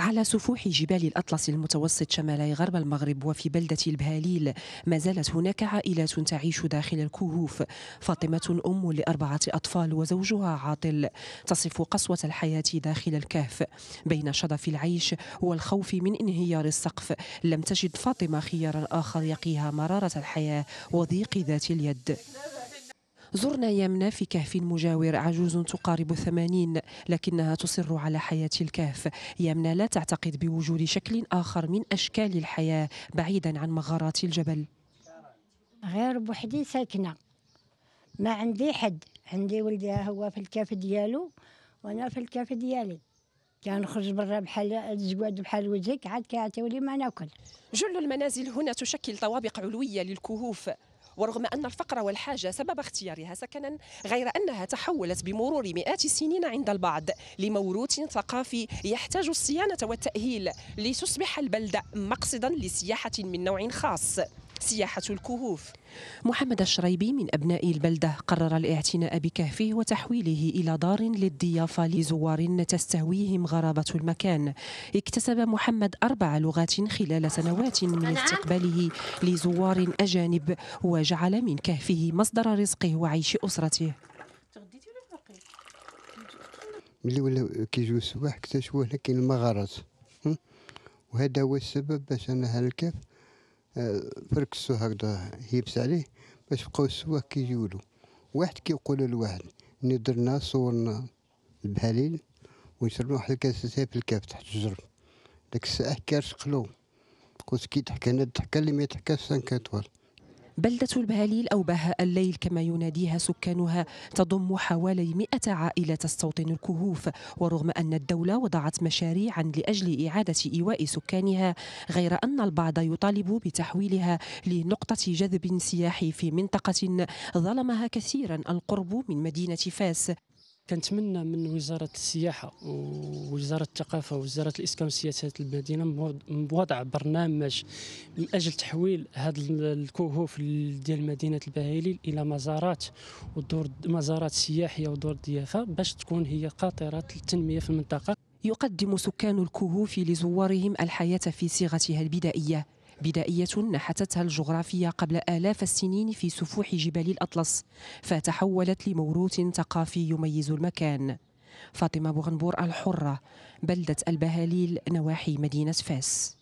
على سفوح جبال الأطلس المتوسط شمالي غرب المغرب وفي بلدة البهاليل ما زالت هناك عائلات تعيش داخل الكهوف فاطمة أم لأربعة أطفال وزوجها عاطل تصف قسوة الحياة داخل الكهف بين شظف العيش والخوف من انهيار السقف لم تجد فاطمة خيارا آخر يقيها مرارة الحياة وضيق ذات اليد زرنا يمنى في كهف مجاور عجوز تقارب الثمانين لكنها تصر على حياة الكهف يمنى لا تعتقد بوجود شكل آخر من أشكال الحياة بعيدا عن مغارات الجبل غير بوحدي ساكنة ما عندي حد عندي ولدي هو في الكهف ديالو وأنا في الكهف ديالي كان خرج برا بحال الزواد بحال وجهك عاد كيعطيو لي ما ناكل جل المنازل هنا تشكل طوابق علويه للكهوف ورغم أن الفقر والحاجة سبب اختيارها سكنا غير أنها تحولت بمرور مئات السنين عند البعض لموروث ثقافي يحتاج الصيانة والتأهيل لتصبح البلدة مقصدا لسياحة من نوع خاص سياحة الكهوف محمد الشريبي من أبناء البلدة قرر الاعتناء بكهفه وتحويله إلى دار للضيافة لزوار تستهويهم غرابة المكان اكتسب محمد أربع لغات خلال سنوات من استقباله لزوار أجانب وجعل من كهفه مصدر رزقه وعيش أسرته ملي ولا كيجيو السواح اكتشفوا هنا كاين المغارات وهذا هو السبب باش انا هالكاف فركسو هكذا هيبس عليه باش بقاو السواك كيجولو واحد كيقول لواحد ني درنا صورنا بهاليل نشربو واحد الكاس في الكاف تحت الجر داك الساعة كارش قلو قلت كي ضحك انا الضحكة اللي ما يضحكاش سانكاتوال بلدة البهاليل أو بهاء الليل كما يناديها سكانها تضم حوالي 100 عائلة تستوطن الكهوف ورغم أن الدولة وضعت مشاريعا لأجل إعادة إيواء سكانها غير أن البعض يطالب بتحويلها لنقطة جذب سياحي في منطقة ظلمها كثيرا القرب من مدينة فاس كنتمنى من وزاره السياحه ووزاره الثقافه ووزاره الاسكان وسياسه المدينه بوضع برنامج من اجل تحويل هذا الكهوف ديال مدينه البهيلي الى مزارات ودور مزارات سياحيه ودور ضيافه باش تكون هي قاطره للتنميه في المنطقه يقدم سكان الكهوف لزوارهم الحياه في صيغتها البدائيه بدائية نحتتها الجغرافيا قبل آلاف السنين في سفوح جبال الأطلس فتحولت لموروث ثقافي يميز المكان فاطمة بوغنبور الحرة بلدة البهاليل نواحي مدينة فاس